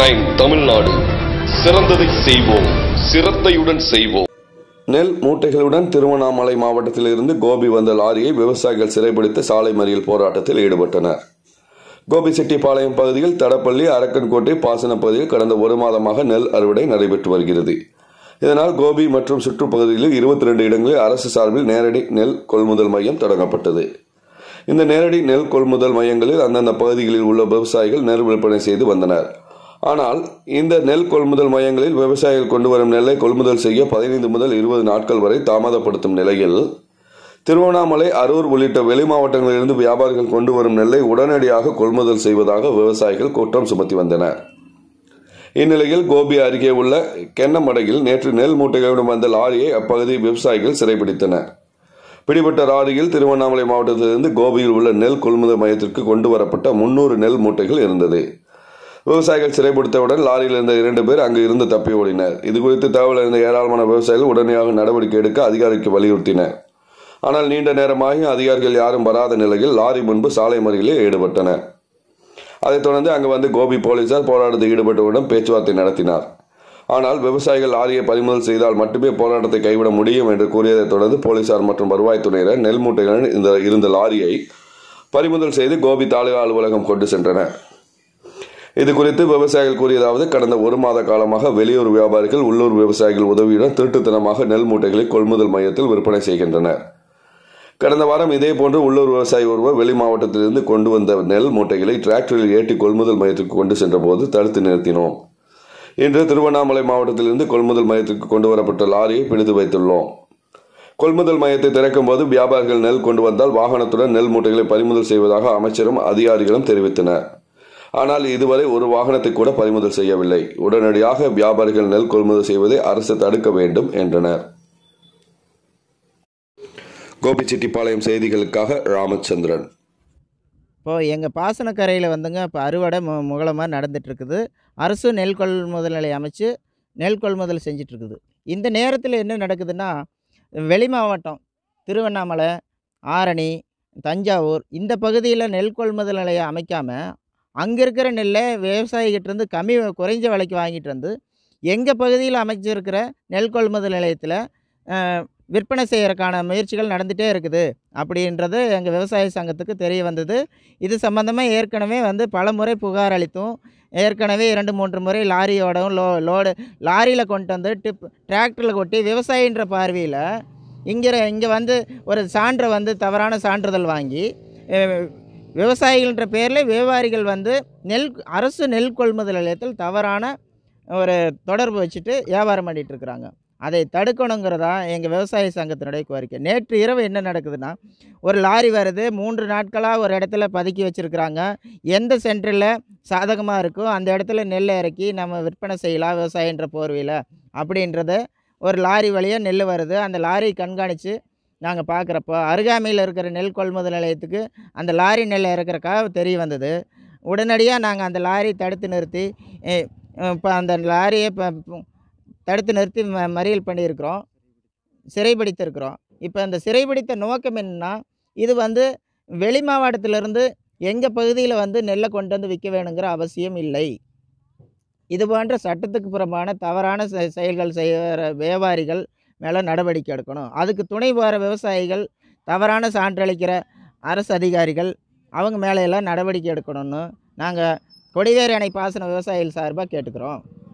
nine Tamil Nadu சிறந்ததை செய்வோம் சிறந்தையுடன் செய்வோம் நெல் மூட்டைகளுடன் திருவண்ணாமலை மாவட்டத்தில் இருந்து கோபி வந்த லாரியை விவசாயிகள் சிறைபிடித்து சாலை மறியல் போராட்டத்தில் ஈடுபட்டனர் கோபிச்செட்டிப்பாளையம் பகுதியில் தடப்பள்ளி அரக்கன்கோட்டை பாசன பகுதியில் கடந்த ஒரு மாதமாக நெல் அறுவடை நடைபெற்று வருகிறது இதனால் கோபி மற்றும் சுற்றுப்பகுதிகளில் இருபத்தி ரெண்டு இடங்களில் அரசு சார்பில் நேரடி நெல் கொள்முதல் மையம் தொடங்கப்பட்டது இந்த நேரடி நெல் கொள்முதல் மையங்களில் அந்தந்த பகுதிகளில் உள்ள விவசாயிகள் நெல் விற்பனை செய்து வந்தனர் ஆனால் இந்த நெல் கொள்முதல் மையங்களில் விவசாயிகள் கொண்டு வரும் நெல்லை கொள்முதல் செய்ய பதினைந்து முதல் இருபது நாட்கள் வரை தாமதப்படுத்தும் நிலையில் திருவண்ணாமலை அரூர் உள்ளிட்ட வெளி மாவட்டங்களிலிருந்து வியாபாரிகள் கொண்டு வரும் நெல்லை உடனடியாக கொள்முதல் செய்வதாக விவசாயிகள் குற்றம் சுமத்தி வந்தனர் இந்நிலையில் கோபி அருகே உள்ள கென்னமடையில் நேற்று நெல் மூட்டைகளுடன் வந்த லாரியை அப்பகுதி விவசாயிகள் சிறைபிடித்தனர் பிடிபட்ட லாரியில் திருவண்ணாமலை மாவட்டத்திலிருந்து கோபியில் உள்ள நெல் கொள்முதல் மையத்திற்கு கொண்டு வரப்பட்ட முன்னூறு நெல் மூட்டைகள் இருந்தது விவசாயிகள் சிறைப்படுத்தவுடன் லாரியில் இருந்த இரண்டு பேர் அங்கு இருந்து தப்பி ஓடினர் இது குறித்து தகவல் இருந்த ஏராளமான விவசாயிகள் உடனடியாக நடவடிக்கை எடுக்க அதிகாரிக்கு வலியுறுத்தினர் ஆனால் நீண்ட நேரமாகி அதிகாரிகள் யாரும் வராத நிலையில் லாரி முன்பு சாலை மறியலில் ஈடுபட்டனர் அதைத் தொடர்ந்து அங்கு வந்து கோபி போலீசார் போராட்டத்தில் ஈடுபட்டவுடன் பேச்சுவார்த்தை நடத்தினார் ஆனால் விவசாயிகள் லாரியை பறிமுதல் செய்தால் மட்டுமே போராட்டத்தை கைவிட முடியும் என்று கூறியதைத் தொடர்ந்து போலீசார் மற்றும் வருவாய்த்துறையினர் நெல் மூட்டைகளுடன் இந்த இருந்த லாரியை பறிமுதல் செய்து கோபி தாலுகா அலுவலகம் கொண்டு சென்றனர் இது குறித்து விவசாயிகள் கூறியதாவது கடந்த ஒரு மாத காலமாக வெளியூர் வியாபாரிகள் உள்ளூர் விவசாயிகள் உதவியுடன் திருட்டுத்தனமாக நெல் மூட்டைகளை கொள்முதல் மையத்தில் விற்பனை செய்கின்றனர் கடந்த வாரம் இதேபோன்று உள்ளூர் விவசாயி ஒருவர் வெளி மாவட்டத்திலிருந்து கொண்டு வந்த நெல் மூட்டைகளை டிராக்டரில் ஏற்றி கொள்முதல் மையத்திற்கு கொண்டு சென்றபோது தடுத்து நிறுத்தினோம் இன்று திருவண்ணாமலை மாவட்டத்திலிருந்து கொள்முதல் மையத்திற்கு கொண்டு வரப்பட்ட லாரியை பிடித்து வைத்துள்ளோம் கொள்முதல் மையத்தை திறக்கும் போது வியாபாரிகள் நெல் கொண்டு வந்தால் வாகனத்துடன் நெல் மூட்டைகளை பறிமுதல் செய்வதாக அமைச்சரும் அதிகாரிகளும் தெரிவித்தனர் ஆனால் இதுவரை ஒரு வாகனத்தை கூட பறிமுதல் செய்யவில்லை உடனடியாக வியாபாரிகள் நெல் கொள்முதல் செய்வதை அரசு தடுக்க வேண்டும் என்றனர் கோபிச்செட்டிப்பாளையம் செய்திகளுக்காக ராமச்சந்திரன் இப்போது எங்கள் பாசனக்கரையில் வந்துங்க இப்போ அறுவடை மு முகலமாக இருக்குது அரசு நெல் கொள்முதல் நிலையை அமைச்சு நெல் கொள்முதல் செஞ்சிட்ருக்குது இந்த நேரத்தில் என்ன நடக்குதுன்னா வெளி மாவட்டம் திருவண்ணாமலை ஆரணி தஞ்சாவூர் இந்த பகுதியில் நெல் கொள்முதல் நிலையை அமைக்காமல் அங்கே இருக்கிற நெல்லை விவசாயிகிட்டேருந்து கம்மி குறைஞ்ச விலைக்கு வாங்கிட்டு வந்து எங்கள் பகுதியில் அமைச்சிருக்கிற நெல் கொள்முதல் நிலையத்தில் விற்பனை செய்கிறக்கான முயற்சிகள் நடந்துகிட்டே இருக்குது அப்படின்றது எங்கள் விவசாய சங்கத்துக்கு தெரிய வந்தது இது சம்மந்தமாக ஏற்கனவே வந்து பல முறை புகார் அளித்தும் ஏற்கனவே இரண்டு மூன்று முறை லாரியோடவும் லோ லோடு லாரியில் கொண்டு வந்து டிப் டிராக்டரில் கொட்டி விவசாயின்ற பார்வையில் இங்கே இங்கே வந்து ஒரு சான்றை வந்து தவறான சான்றிதழ் வாங்கி விவசாயிகள்ன்ற பேரில் வியாபாரிகள் வந்து நெல் அரசு நெல் கொள்முதல் நிலையத்தில் தவறான ஒரு தொடர்பு வச்சுட்டு வியாபாரம் பண்ணிகிட்ருக்குறாங்க அதை தடுக்கணுங்கிறதா எங்கள் விவசாய சங்கத்தினுடைய கோரிக்கை நேற்று இரவு என்ன நடக்குதுன்னா ஒரு லாரி வருது மூன்று நாட்களாக ஒரு இடத்துல பதுக்கி வச்சுருக்குறாங்க எந்த சென்டரில் சாதகமாக இருக்கோ அந்த இடத்துல நெல்லை இறக்கி நம்ம விற்பனை செய்யலாம் விவசாயன்ற போர்வையில் அப்படின்றத ஒரு லாரி வழியாக நெல் வருது அந்த லாரி கண்காணித்து நாங்கள் பார்க்குறப்போ அருகாமையில் இருக்கிற நெல் கொள்முதல் நிலையத்துக்கு அந்த லாரி நெல் இறக்குறக்காக தெரிய வந்தது உடனடியாக நாங்கள் அந்த லாரி தடுத்து நிறுத்தி இப்போ அந்த லாரியை தடுத்து நிறுத்தி ம மறியல் பண்ணியிருக்கிறோம் சிறைபிடித்திருக்கிறோம் இப்போ அந்த சிறைபிடித்த நோக்கம் என்னென்னா இது வந்து வெளி மாவட்டத்திலிருந்து எங்கள் பகுதியில் வந்து நெல்லை கொண்டு வந்து விற்க வேணுங்கிற அவசியம் இல்லை இது போன்ற சட்டத்துக்கு புறம்பான தவறான செயல்கள் செய்கிற வியாபாரிகள் மேலே நடவடிக்கை எடுக்கணும் அதுக்கு துணை போகிற விவசாயிகள் தவறான சான்றளிக்கிற அரசு அதிகாரிகள் அவங்க மேலே எல்லாம் நடவடிக்கை எடுக்கணும்னு நாங்கள் கொடிவேரி அணை பாசன விவசாயிகள் சார்பாக கேட்டுக்கிறோம்